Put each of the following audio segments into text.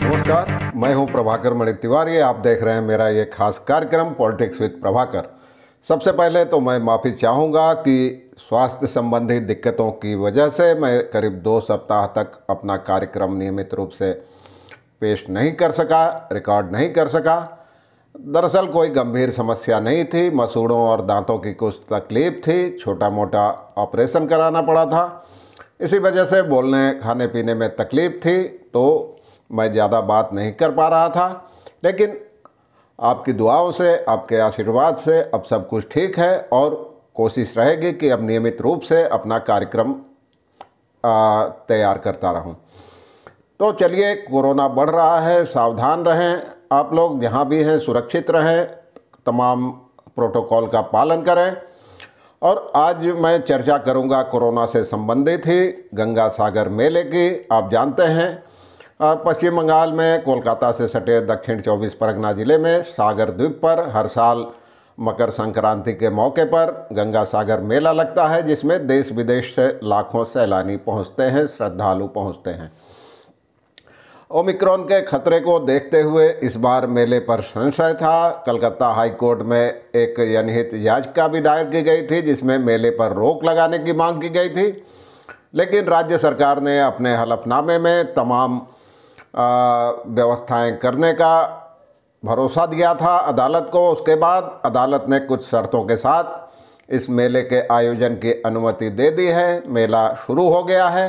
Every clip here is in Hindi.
नमस्कार मैं हूं प्रभाकर मणि तिवारी आप देख रहे हैं मेरा ये खास कार्यक्रम पॉलिटिक्स विद प्रभाकर सबसे पहले तो मैं माफ़ी चाहूँगा कि स्वास्थ्य संबंधी दिक्कतों की वजह से मैं करीब दो सप्ताह तक अपना कार्यक्रम नियमित रूप से पेश नहीं कर सका रिकॉर्ड नहीं कर सका दरअसल कोई गंभीर समस्या नहीं थी मसूड़ों और दांतों की कुछ तकलीफ थी छोटा मोटा ऑपरेशन कराना पड़ा था इसी वजह से बोलने खाने पीने में तकलीफ थी तो मैं ज़्यादा बात नहीं कर पा रहा था लेकिन आपकी दुआओं से आपके आशीर्वाद से अब सब कुछ ठीक है और कोशिश रहेगी कि अब नियमित रूप से अपना कार्यक्रम तैयार करता रहूं। तो चलिए कोरोना बढ़ रहा है सावधान रहें आप लोग जहाँ भी हैं सुरक्षित रहें तमाम प्रोटोकॉल का पालन करें और आज मैं चर्चा करूंगा कोरोना से संबंधित ही गंगा सागर मेले की आप जानते हैं पश्चिम बंगाल में कोलकाता से सटे दक्षिण 24 परगना ज़िले में सागर द्वीप पर हर साल मकर संक्रांति के मौके पर गंगा सागर मेला लगता है जिसमें देश विदेश से लाखों सैलानी पहुंचते हैं श्रद्धालु पहुंचते हैं ओमिक्रॉन के खतरे को देखते हुए इस बार मेले पर संशय था कलकत्ता हाई कोर्ट में एक जनहित याचिका भी दायर की गई थी जिसमें मेले पर रोक लगाने की मांग की गई थी लेकिन राज्य सरकार ने अपने हलफनामे में तमाम व्यवस्थाएं करने का भरोसा दिया था अदालत को उसके बाद अदालत ने कुछ शर्तों के साथ इस मेले के आयोजन की अनुमति दे दी है मेला शुरू हो गया है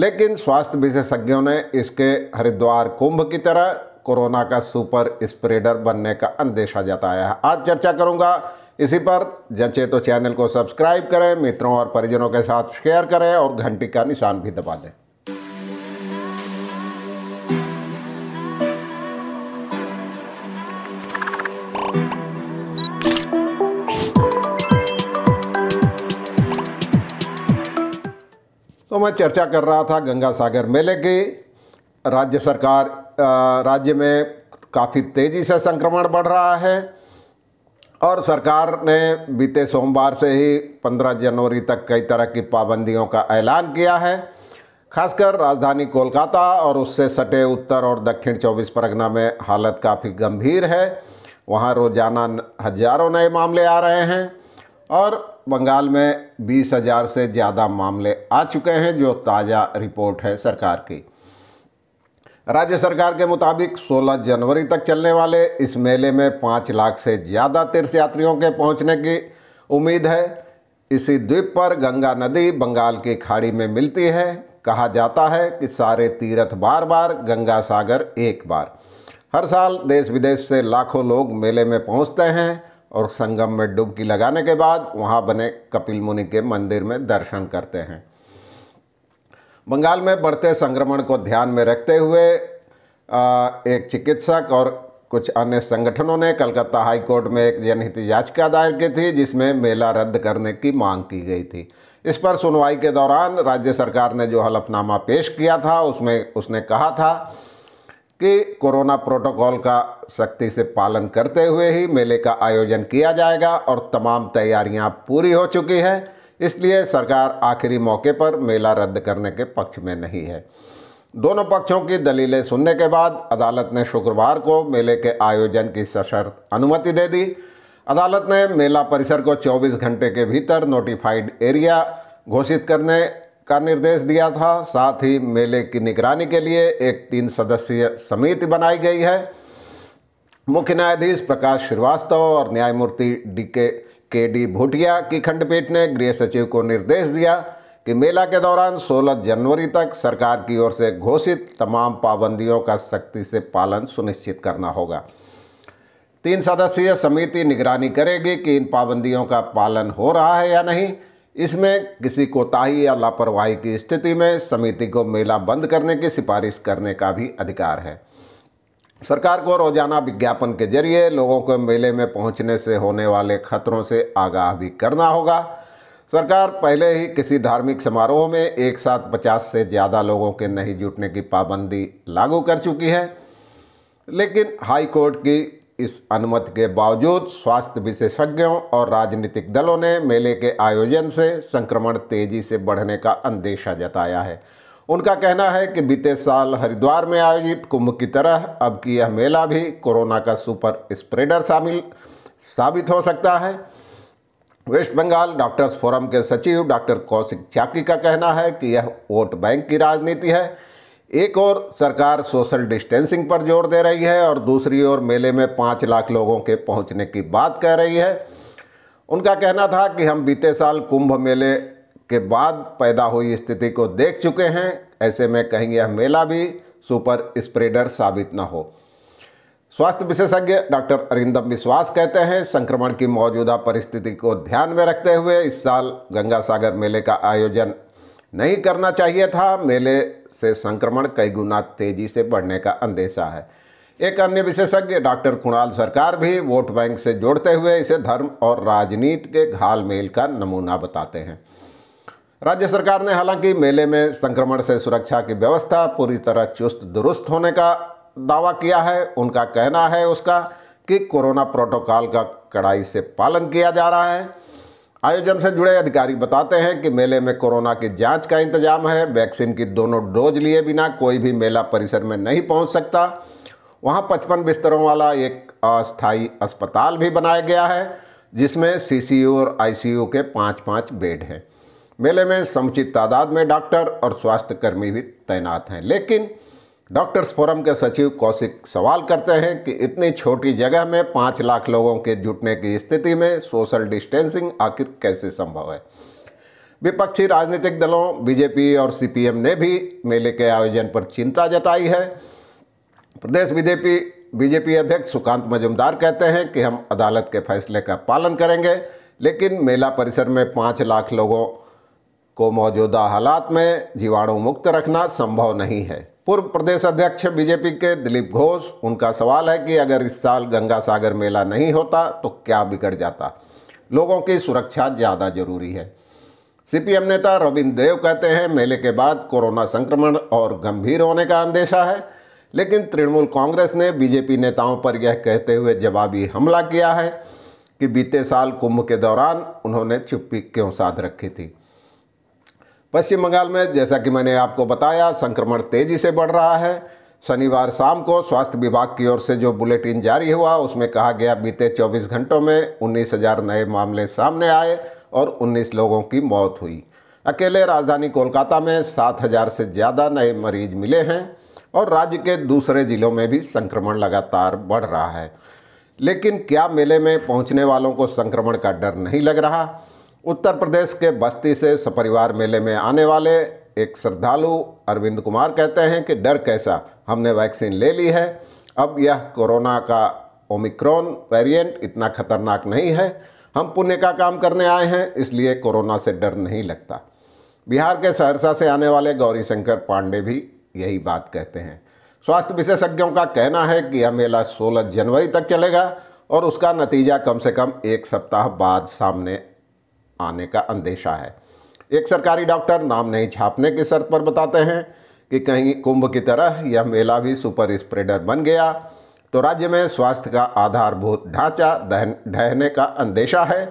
लेकिन स्वास्थ्य विशेषज्ञों ने इसके हरिद्वार कुंभ की तरह कोरोना का सुपर स्प्रेडर बनने का अंदेशा जताया है आज चर्चा करूंगा इसी पर जचे तो चैनल को सब्सक्राइब करें मित्रों और परिजनों के साथ शेयर करें और घंटी का निशान भी दबा दें तो मैं चर्चा कर रहा था गंगा सागर मेले की राज्य सरकार राज्य में काफ़ी तेज़ी से संक्रमण बढ़ रहा है और सरकार ने बीते सोमवार से ही 15 जनवरी तक कई तरह की पाबंदियों का ऐलान किया है खासकर राजधानी कोलकाता और उससे सटे उत्तर और दक्षिण 24 परगना में हालत काफ़ी गंभीर है वहाँ रोज़ाना हजारों नए मामले आ रहे हैं और बंगाल में बीस हज़ार से ज़्यादा मामले आ चुके हैं जो ताज़ा रिपोर्ट है सरकार की राज्य सरकार के मुताबिक 16 जनवरी तक चलने वाले इस मेले में पांच लाख से ज़्यादा तीर्थ यात्रियों के पहुंचने की उम्मीद है इसी द्वीप पर गंगा नदी बंगाल की खाड़ी में मिलती है कहा जाता है कि सारे तीर्थ बार बार गंगा सागर एक बार हर साल देश विदेश से लाखों लोग मेले में पहुंचते हैं और संगम में डुबकी लगाने के बाद वहाँ बने कपिल मुनि के मंदिर में दर्शन करते हैं बंगाल में बढ़ते संक्रमण को ध्यान में रखते हुए एक चिकित्सक और कुछ अन्य संगठनों ने कलकत्ता हाई कोर्ट में एक जनहित याचिका दायर की थी जिसमें मेला रद्द करने की मांग की गई थी इस पर सुनवाई के दौरान राज्य सरकार ने जो हलफनामा पेश किया था उसमें उसने कहा था कि कोरोना प्रोटोकॉल का सख्ती से पालन करते हुए ही मेले का आयोजन किया जाएगा और तमाम तैयारियां पूरी हो चुकी हैं इसलिए सरकार आखिरी मौके पर मेला रद्द करने के पक्ष में नहीं है दोनों पक्षों की दलीलें सुनने के बाद अदालत ने शुक्रवार को मेले के आयोजन की सशर्त अनुमति दे दी अदालत ने मेला परिसर को 24 घंटे के भीतर नोटिफाइड एरिया घोषित करने का निर्देश दिया था साथ ही मेले की निगरानी के लिए एक तीन सदस्यीय समिति बनाई गई है मुख्य न्यायाधीश प्रकाश श्रीवास्तव और न्यायमूर्ति डी के के डी भूटिया की खंडपीठ ने गृह सचिव को निर्देश दिया कि मेला के दौरान 16 जनवरी तक सरकार की ओर से घोषित तमाम पाबंदियों का सख्ती से पालन सुनिश्चित करना होगा तीन सदस्यीय समिति निगरानी करेगी कि इन पाबंदियों का पालन हो रहा है या नहीं इसमें किसी कोताही या लापरवाही की स्थिति में समिति को मेला बंद करने की सिफारिश करने का भी अधिकार है सरकार को रोजाना विज्ञापन के जरिए लोगों को मेले में पहुंचने से होने वाले खतरों से आगाह भी करना होगा सरकार पहले ही किसी धार्मिक समारोह में एक साथ पचास से ज़्यादा लोगों के नहीं जुटने की पाबंदी लागू कर चुकी है लेकिन हाईकोर्ट की इस अनुमति के बावजूद स्वास्थ्य विशेषज्ञों और राजनीतिक दलों ने मेले के आयोजन से संक्रमण तेजी से बढ़ने का अंदेशा जताया है उनका कहना है कि बीते साल हरिद्वार में आयोजित कुंभ की तरह अब की यह मेला भी कोरोना का सुपर स्प्रेडर शामिल साबित हो सकता है वेस्ट बंगाल डॉक्टर्स फोरम के सचिव डॉक्टर कौशिक चाकी का कहना है कि यह वोट बैंक की राजनीति है एक और सरकार सोशल डिस्टेंसिंग पर जोर दे रही है और दूसरी ओर मेले में पाँच लाख लोगों के पहुंचने की बात कह रही है उनका कहना था कि हम बीते साल कुंभ मेले के बाद पैदा हुई स्थिति को देख चुके हैं ऐसे में कहीं यह मेला भी सुपर स्प्रेडर साबित न हो स्वास्थ्य विशेषज्ञ डॉक्टर अरिंदम विश्वास कहते हैं संक्रमण की मौजूदा परिस्थिति को ध्यान में रखते हुए इस साल गंगा सागर मेले का आयोजन नहीं करना चाहिए था मेले से संक्रमण कई गुना तेजी से बढ़ने का अंदेशा है एक अन्य विशेषज्ञ डॉक्टर कुणाल सरकार भी वोट बैंक से जोड़ते हुए इसे धर्म और राजनीति के घाल मेल का नमूना बताते हैं राज्य सरकार ने हालांकि मेले में संक्रमण से सुरक्षा की व्यवस्था पूरी तरह चुस्त दुरुस्त होने का दावा किया है उनका कहना है उसका कि कोरोना प्रोटोकॉल का कड़ाई से पालन किया जा रहा है आयोजन से जुड़े अधिकारी बताते हैं कि मेले में कोरोना की जांच का इंतजाम है वैक्सीन की दोनों डोज लिए बिना कोई भी मेला परिसर में नहीं पहुंच सकता वहां पचपन बिस्तरों वाला एक अस्थायी अस्पताल भी बनाया गया है जिसमें सी और आई के पाँच पाँच बेड हैं मेले में समुचित तादाद में डॉक्टर और स्वास्थ्यकर्मी भी तैनात हैं लेकिन डॉक्टर्स फोरम के सचिव कौशिक सवाल करते हैं कि इतनी छोटी जगह में पाँच लाख लोगों के जुटने की स्थिति में सोशल डिस्टेंसिंग आखिर कैसे संभव है विपक्षी राजनीतिक दलों बीजेपी और सीपीएम ने भी मेले के आयोजन पर चिंता जताई है प्रदेश बीजेपी बीजेपी अध्यक्ष सुकांत मजुमदार कहते हैं कि हम अदालत के फैसले का पालन करेंगे लेकिन मेला परिसर में पाँच लाख लोगों को मौजूदा हालात में जीवाणु मुक्त रखना संभव नहीं है पूर्व प्रदेश अध्यक्ष बीजेपी के दिलीप घोष उनका सवाल है कि अगर इस साल गंगा सागर मेला नहीं होता तो क्या बिगड़ जाता लोगों की सुरक्षा ज़्यादा जरूरी है सीपीएम नेता रविंद्र देव कहते हैं मेले के बाद कोरोना संक्रमण और गंभीर होने का अंदेशा है लेकिन तृणमूल कांग्रेस ने बीजेपी नेताओं पर यह कहते हुए जवाबी हमला किया है कि बीते साल कुंभ के दौरान उन्होंने चुप्पी क्यों साध रखी थी पश्चिम बंगाल में जैसा कि मैंने आपको बताया संक्रमण तेज़ी से बढ़ रहा है शनिवार शाम को स्वास्थ्य विभाग की ओर से जो बुलेटिन जारी हुआ उसमें कहा गया बीते 24 घंटों में उन्नीस हज़ार नए मामले सामने आए और 19 लोगों की मौत हुई अकेले राजधानी कोलकाता में 7000 से ज़्यादा नए मरीज मिले हैं और राज्य के दूसरे ज़िलों में भी संक्रमण लगातार बढ़ रहा है लेकिन क्या मेले में पहुँचने वालों को संक्रमण का डर नहीं लग रहा उत्तर प्रदेश के बस्ती से सपरिवार मेले में आने वाले एक श्रद्धालु अरविंद कुमार कहते हैं कि डर कैसा हमने वैक्सीन ले ली है अब यह कोरोना का ओमिक्रॉन वेरिएंट इतना खतरनाक नहीं है हम पुण्य का काम करने आए हैं इसलिए कोरोना से डर नहीं लगता बिहार के सहरसा से आने वाले गौरी शंकर पांडे भी यही बात कहते हैं स्वास्थ्य विशेषज्ञों का कहना है कि यह मेला 16 जनवरी तक चलेगा और उसका नतीजा कम से कम एक सप्ताह बाद सामने आने का अंदेशा है एक सरकारी डॉक्टर नाम नहीं छापने की शर्त पर बताते हैं कि कहीं कुंभ की तरह यह मेला भी सुपर स्प्रेडर बन गया तो राज्य में स्वास्थ्य का आधारभूत ढांचा ढहने का अंदेशा है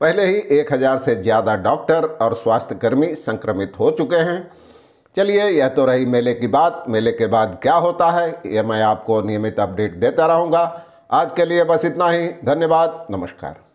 पहले ही एक हज़ार से ज़्यादा डॉक्टर और स्वास्थ्यकर्मी संक्रमित हो चुके हैं चलिए यह तो रही मेले की बात मेले के बाद क्या होता है यह मैं आपको नियमित अपडेट देता रहूँगा आज के लिए बस इतना ही धन्यवाद नमस्कार